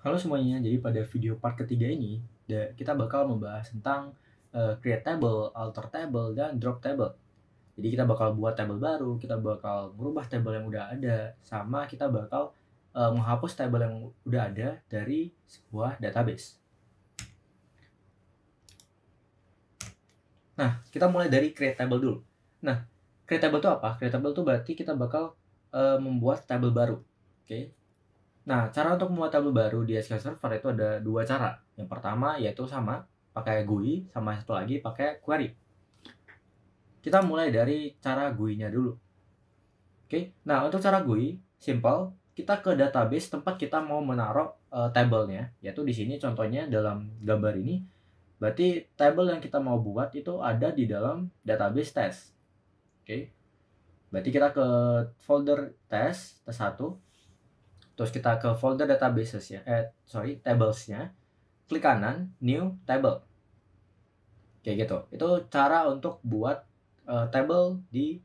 Halo semuanya, jadi pada video part ketiga ini kita bakal membahas tentang uh, create table, alter table, dan drop table. Jadi kita bakal buat table baru, kita bakal merubah table yang udah ada, sama kita bakal eh, menghapus table yang udah ada dari sebuah database. Nah, kita mulai dari create table dulu. Nah, create table itu apa? Create table itu berarti kita bakal uh, membuat table baru. Oke, okay? Nah, cara untuk membuat tabel baru di SQL Server itu ada dua cara. Yang pertama yaitu sama, pakai GUI, sama satu lagi pakai query. Kita mulai dari cara GUI-nya dulu. Oke, nah untuk cara GUI, simple, kita ke database tempat kita mau menaruh uh, eh, tabelnya, yaitu di sini contohnya dalam gambar ini. Berarti table yang kita mau buat itu ada di dalam database test. Oke. Berarti kita ke folder test, test 1 Terus kita ke folder databases ya, eh sorry tablesnya, klik kanan new table. Kayak gitu. Itu cara untuk buat uh, table di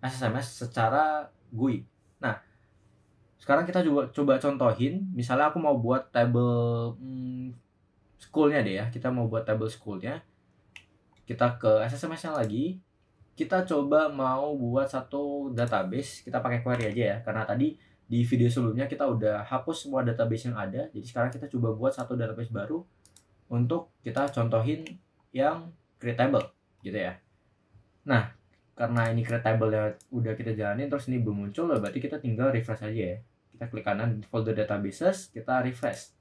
SSMS secara GUI. Nah, sekarang kita coba coba contohin. Misalnya aku mau buat table hmm, schoolnya deh ya. Kita mau buat table schoolnya. Kita ke SSMS-nya lagi. Kita coba mau buat satu database. Kita pakai query aja ya, karena tadi di video sebelumnya kita udah hapus semua database yang ada jadi sekarang kita coba buat satu database baru untuk kita contohin yang creatable gitu ya nah karena ini creatable ya udah kita jalanin terus ini belum muncul berarti kita tinggal refresh aja ya kita klik kanan folder databases kita refresh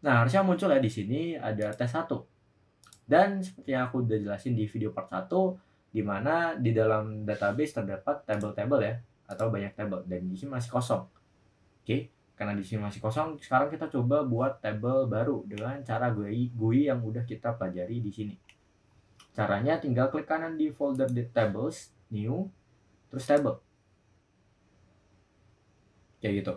nah harusnya muncul ya di sini ada tes 1 dan seperti yang aku udah jelasin di video part 1 di di dalam database terdapat table-table ya atau banyak table dan di sini masih kosong. Oke, okay? karena di sini masih kosong, sekarang kita coba buat table baru dengan cara GUI, GUI yang udah kita pelajari di sini. Caranya tinggal klik kanan di folder the tables, new, terus table. Kayak gitu.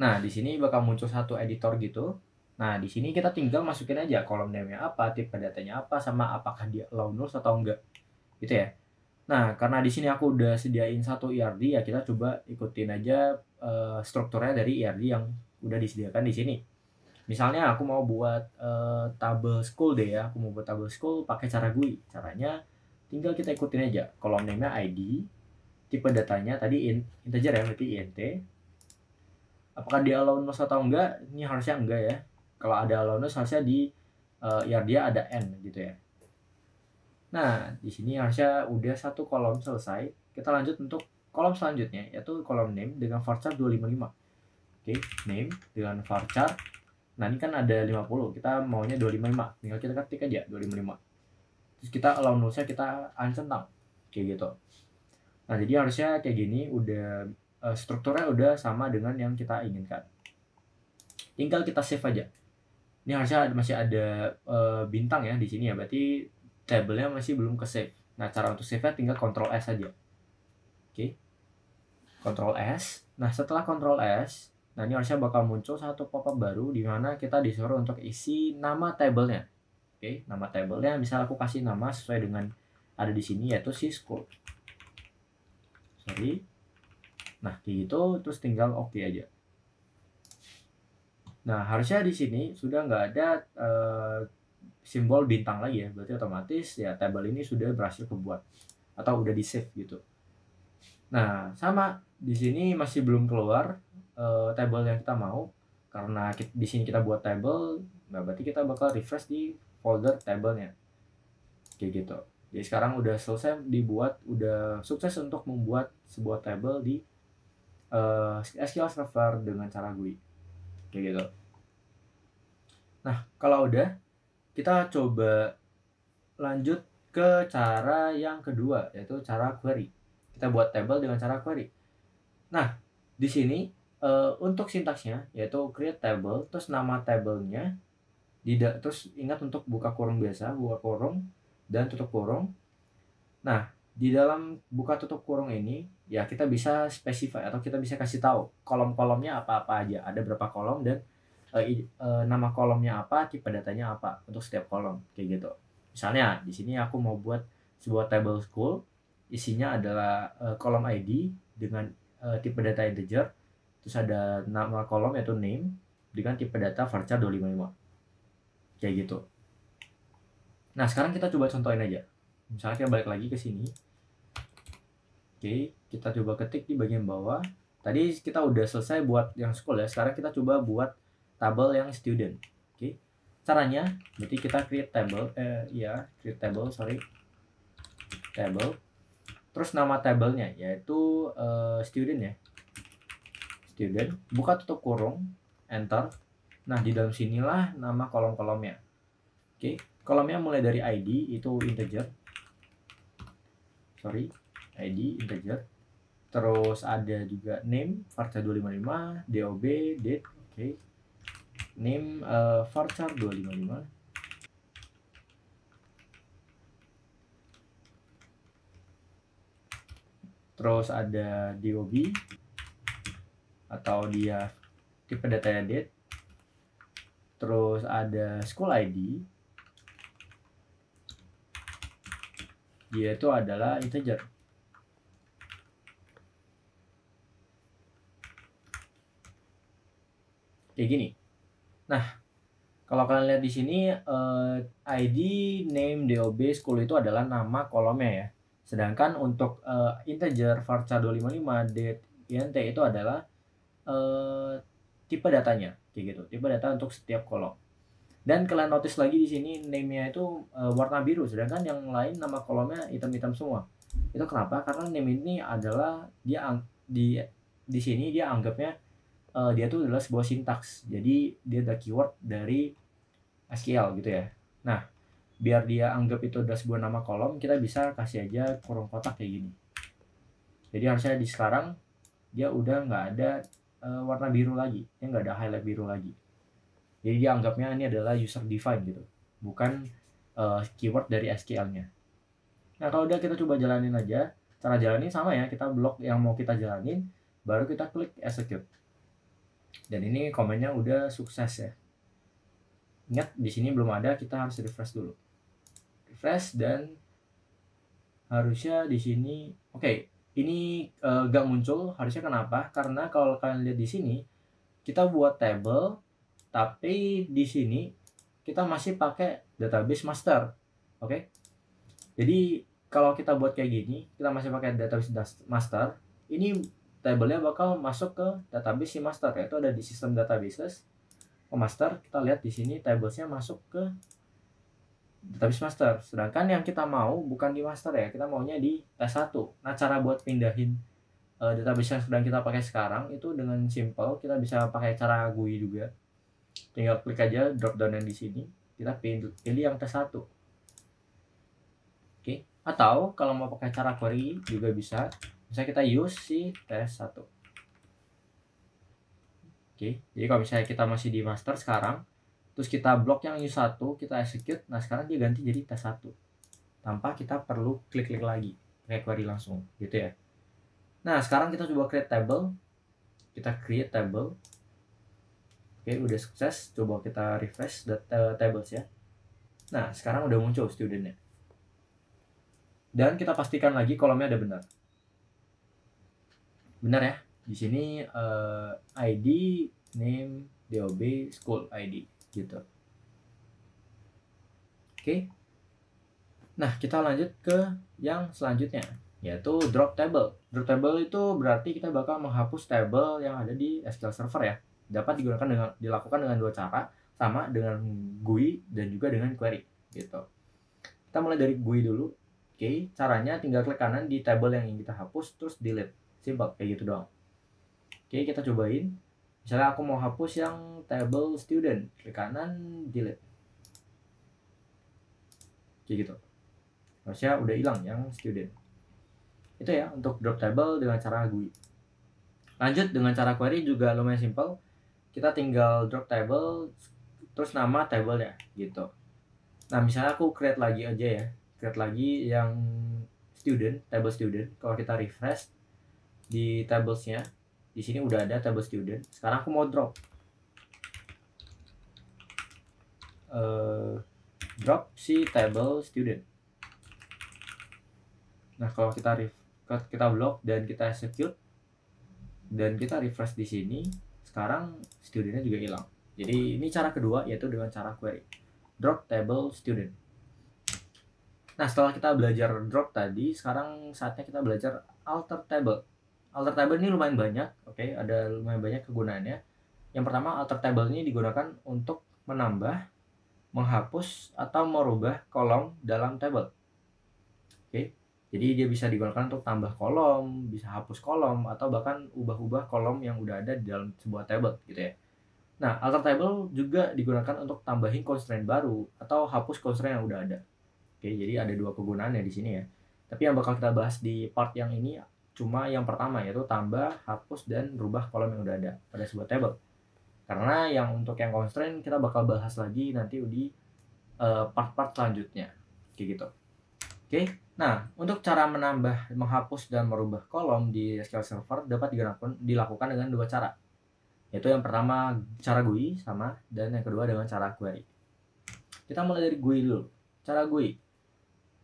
Nah, di sini bakal muncul satu editor gitu. Nah, di sini kita tinggal masukin aja kolom name-nya apa, tipe datanya apa, sama apakah dia allow atau enggak. Gitu ya. Nah, karena di sini aku udah sediain satu IRD e ya kita coba ikutin aja uh, strukturnya dari IRD e yang udah disediakan di sini. Misalnya aku mau buat uh, tabel school deh ya, aku mau buat tabel school pakai cara GUI. Caranya tinggal kita ikutin aja. Kolom name-nya ID, tipe datanya tadi int, integer ya berarti int. Apakah dia alonus atau enggak? Ini harusnya enggak ya. Kalau ada alonus harusnya di uh, eh, IRD e ada n gitu ya. Nah, di sini harusnya udah satu kolom selesai. Kita lanjut untuk kolom selanjutnya, yaitu kolom name dengan varchar 255. Oke, name dengan varchar. Nah, ini kan ada 50, kita maunya 255. Tinggal kita ketik aja 255. Terus kita allow nullsnya kita uncentang, kayak gitu. Nah, jadi harusnya kayak gini, udah eh, strukturnya udah sama dengan yang kita inginkan. Tinggal kita save aja. Ini harusnya masih ada uh, bintang ya di sini ya, berarti tablenya masih belum ke save. Nah, cara untuk save-nya tinggal Ctrl S aja. Oke. Okay. Ctrl S. Nah, setelah Ctrl S, nah ini harusnya bakal muncul satu pop-up baru di mana kita disuruh untuk isi nama tablenya Oke, okay. nama tablenya bisa aku kasih nama sesuai dengan ada di sini yaitu Cisco. Sorry. Nah, kayak gitu terus tinggal oke okay aja. Nah, harusnya di sini sudah nggak ada uh, simbol bintang lagi ya berarti otomatis ya tabel ini sudah berhasil kebuat atau udah di save gitu nah sama di sini masih belum keluar uh, eh, tabel yang kita mau karena kita, di sini kita buat tabel nah berarti kita bakal refresh di folder tabelnya kayak gitu jadi sekarang udah selesai dibuat udah sukses untuk membuat sebuah tabel di uh, eh, SQL Server dengan cara GUI kayak gitu nah kalau udah kita coba lanjut ke cara yang kedua yaitu cara query kita buat table dengan cara query nah di sini uh, untuk sintaksnya yaitu create table terus nama tablenya tidak terus ingat untuk buka kurung biasa buka kurung dan tutup kurung nah di dalam buka tutup kurung ini ya kita bisa specify atau kita bisa kasih tahu kolom-kolomnya apa-apa aja ada berapa kolom dan uh, uh, nama kolomnya apa, tipe datanya apa untuk setiap kolom kayak gitu. Misalnya di sini aku mau buat sebuah table school, isinya adalah uh, kolom ID dengan uh, tipe data integer, terus ada nama kolom yaitu name dengan tipe data varchar 255. Kayak gitu. Nah, sekarang kita coba contohin aja. Misalnya kita balik lagi ke sini. Oke, kita coba ketik di bagian bawah. Tadi kita udah selesai buat yang school ya. Sekarang kita coba buat table yang student. Oke. Okay. Caranya berarti kita create table eh ya, create table sorry. Table. Terus nama tabelnya yaitu uh, student ya. Student, buka tutup kurung, enter. Nah, di dalam sinilah nama kolom-kolomnya. Oke. Okay. Kolomnya mulai dari ID itu integer. Sorry, ID integer. Terus ada juga name, varchar 255, DOB, date, oke. Okay name uh, varchar 255 terus ada dob atau dia tipe data edit terus ada school id dia itu adalah integer kayak gini Nah, kalau kalian lihat di sini uh, eh, ID, name, DOB, school itu adalah nama kolomnya ya. Sedangkan untuk uh, integer varchar 255 date int itu adalah uh, tipe datanya kayak gitu, tipe data untuk setiap kolom. Dan kalian notice lagi di sini name-nya itu uh, warna biru sedangkan yang lain nama kolomnya hitam-hitam semua. Itu kenapa? Karena name ini adalah dia di di sini dia anggapnya uh, dia tuh adalah sebuah sintaks. Jadi dia ada keyword dari SQL gitu ya. Nah, biar dia anggap itu adalah sebuah nama kolom, kita bisa kasih aja kurung kotak kayak gini. Jadi harusnya di sekarang dia udah nggak ada uh, warna biru lagi, dia nggak ada highlight biru lagi. Jadi dia anggapnya ini adalah user defined gitu, bukan uh, keyword dari SQL-nya. Nah kalau udah kita coba jalanin aja, cara jalanin sama ya, kita blok yang mau kita jalanin, baru kita klik execute. Dan ini komennya udah sukses ya. Ingat di sini belum ada, kita harus refresh dulu. Refresh dan harusnya di sini oke, okay, ini uh, gak muncul harusnya kenapa? Karena kalau kalian lihat di sini kita buat table tapi di sini kita masih pakai database master. Oke. Okay? Jadi kalau kita buat kayak gini, kita masih pakai database master, ini Tablenya bakal masuk ke database si master yaitu ada di sistem databases ke oh, master kita lihat di sini tablesnya masuk ke database master. Sedangkan yang kita mau bukan di master ya, kita maunya di S1. Nah, cara buat pindahin uh, database yang sedang kita pakai sekarang itu dengan simple kita bisa pakai cara GUI juga. Tinggal klik aja drop down yang di sini, kita pilih, yang T1. Oke, atau kalau mau pakai cara query juga bisa misalnya kita use si test 1 oke jadi kalau misalnya kita masih di master sekarang terus kita blok yang use 1 kita execute nah sekarang dia ganti jadi test 1 tanpa kita perlu klik-klik lagi pakai query langsung gitu ya nah sekarang kita coba create table kita create table oke udah sukses coba kita refresh the eh, tables ya nah sekarang udah muncul studentnya dan kita pastikan lagi kolomnya ada benar benar ya di sini uh, eh, ID name DOB school ID gitu oke okay. nah kita lanjut ke yang selanjutnya yaitu drop table drop table itu berarti kita bakal menghapus table yang ada di SQL Server ya dapat digunakan dengan dilakukan dengan dua cara sama dengan GUI dan juga dengan query gitu kita mulai dari GUI dulu oke okay. caranya tinggal klik kanan di table yang ingin kita hapus terus delete Simple, kayak gitu doang. Oke, kita cobain. Misalnya aku mau hapus yang table student. Klik kanan, delete. Kayak gitu. Harusnya udah hilang yang student. Itu ya, untuk drop table dengan cara GUI. Lanjut dengan cara query juga lumayan simple. Kita tinggal drop table, terus nama table ya gitu. Nah, misalnya aku create lagi aja ya. Create lagi yang student, table student. Kalau kita refresh, di tablesnya di sini udah ada table student sekarang aku mau drop uh, drop si table student nah kalau kita ref kita block dan kita execute dan kita refresh di sini sekarang studentnya juga hilang jadi ini cara kedua yaitu dengan cara query drop table student nah setelah kita belajar drop tadi sekarang saatnya kita belajar alter table alter table ini lumayan banyak oke okay? ada lumayan banyak kegunaannya yang pertama alter table ini digunakan untuk menambah menghapus atau merubah kolom dalam table oke okay? jadi dia bisa digunakan untuk tambah kolom bisa hapus kolom atau bahkan ubah-ubah kolom yang udah ada di dalam sebuah table gitu ya nah alter table juga digunakan untuk tambahin constraint baru atau hapus constraint yang udah ada oke jadi ada dua kegunaannya di sini ya tapi yang bakal kita bahas di part yang ini cuma yang pertama yaitu tambah, hapus, dan rubah kolom yang udah ada pada sebuah table. Karena yang untuk yang constraint kita bakal bahas lagi nanti di part eh, part-part selanjutnya. Kayak gitu. Oke, okay? nah untuk cara menambah, menghapus, dan merubah kolom di SQL Server dapat dilakukan dengan dua cara. Yaitu yang pertama cara GUI sama, dan yang kedua dengan cara query. Kita mulai dari GUI dulu. Cara GUI.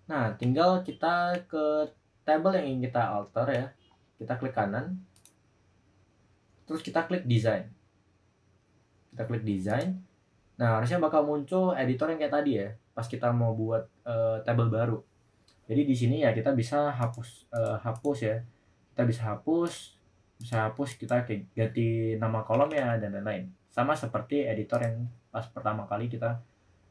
Nah, tinggal kita ke table yang ingin kita alter ya kita klik kanan terus kita klik design kita klik design nah harusnya bakal muncul editor yang kayak tadi ya pas kita mau buat uh, table baru jadi di sini ya kita bisa hapus uh, hapus ya kita bisa hapus bisa hapus kita ganti nama kolom ya dan lain-lain sama seperti editor yang pas pertama kali kita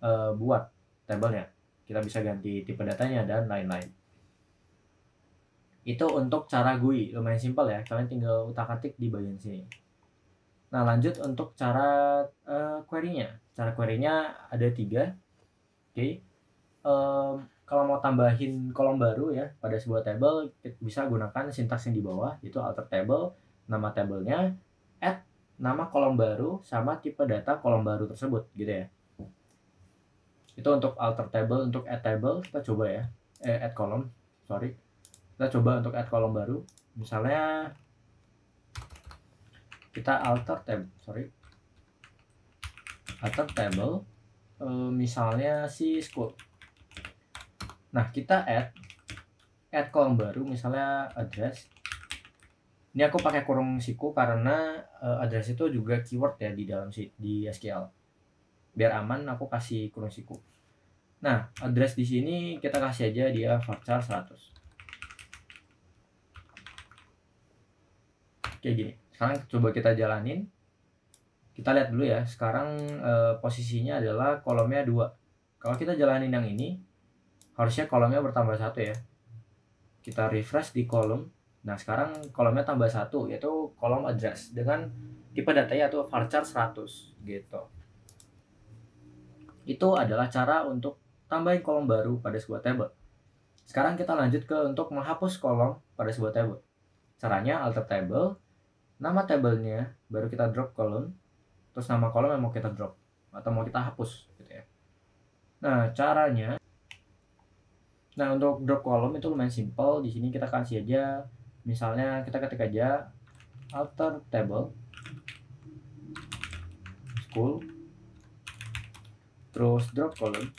uh, buat tablenya kita bisa ganti tipe datanya dan lain-lain itu untuk cara GUI, lumayan simpel ya. Kalian tinggal utak-atik di bagian sini. Nah, lanjut untuk cara uh, query-nya. Cara query-nya ada tiga. Oke. Okay. um, kalau mau tambahin kolom baru ya pada sebuah table bisa gunakan sintaks yang di bawah itu alter table nama tablenya add nama kolom baru sama tipe data kolom baru tersebut gitu ya itu untuk alter table untuk add table kita coba ya eh, add kolom sorry kita coba untuk add kolom baru misalnya kita alter tab sorry alter table e, misalnya si school nah kita add add kolom baru misalnya address ini aku pakai kurung siku karena uh, address itu juga keyword ya di dalam si di SQL biar aman aku kasih kurung siku nah address di sini kita kasih aja dia varchar 100 kayak gini sekarang coba kita jalanin kita lihat dulu ya sekarang e, posisinya adalah kolomnya dua kalau kita jalanin yang ini harusnya kolomnya bertambah satu ya kita refresh di kolom nah sekarang kolomnya tambah satu yaitu kolom address dengan tipe datanya atau varchar 100 gitu itu adalah cara untuk tambahin kolom baru pada sebuah table sekarang kita lanjut ke untuk menghapus kolom pada sebuah table caranya alter table nama tabelnya baru kita drop kolom terus nama kolom yang mau kita drop atau mau kita hapus gitu ya nah caranya nah untuk drop kolom itu lumayan simple di sini kita kasih aja misalnya kita ketik aja alter table school terus drop kolom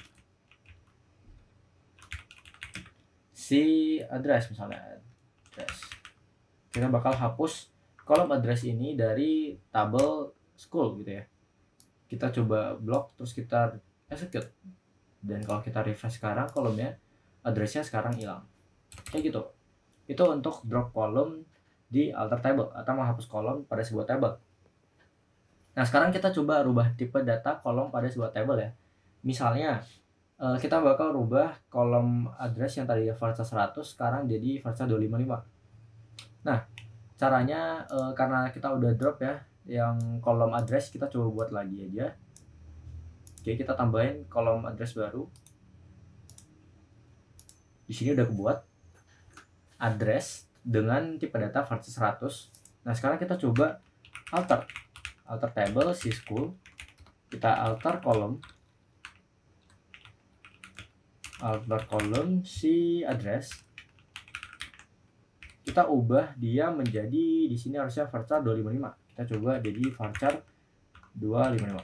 si address misalnya address kita bakal hapus kolom address ini dari tabel school gitu ya kita coba blok terus kita execute dan kalau kita refresh sekarang kolomnya addressnya sekarang hilang kayak gitu itu untuk drop kolom di alter table atau menghapus kolom pada sebuah table nah sekarang kita coba rubah tipe data kolom pada sebuah table ya misalnya eh, kita bakal rubah kolom address yang tadi versa 100 sekarang jadi versa 255 nah caranya uh, karena kita udah drop ya yang kolom address kita coba buat lagi aja oke kita tambahin kolom address baru di sini udah kebuat address dengan tipe data versi 100 nah sekarang kita coba alter alter table si school kita alter kolom alter kolom si address kita ubah dia menjadi di sini harusnya varchar 255 kita coba jadi varchar 255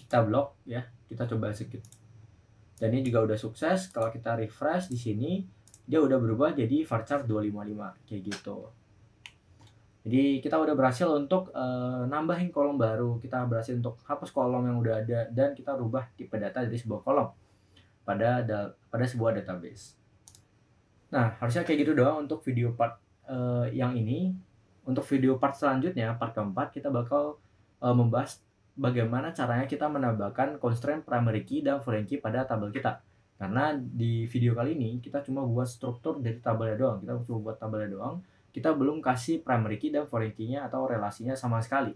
kita blok ya kita coba sedikit dan ini juga udah sukses kalau kita refresh di sini dia udah berubah jadi varchar 255 kayak gitu jadi kita udah berhasil untuk e, nambahin kolom baru kita berhasil untuk hapus kolom yang udah ada dan kita rubah tipe data dari sebuah kolom pada pada sebuah database Nah, harusnya kayak gitu doang untuk video part uh, yang ini. Untuk video part selanjutnya, part keempat, kita bakal uh, membahas bagaimana caranya kita menambahkan constraint primary key dan foreign key pada tabel kita. Karena di video kali ini kita cuma buat struktur dari tabelnya doang, kita cuma buat tabelnya doang. Kita belum kasih primary key dan foreign key-nya atau relasinya sama sekali.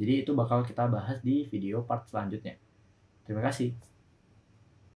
Jadi itu bakal kita bahas di video part selanjutnya. Terima kasih.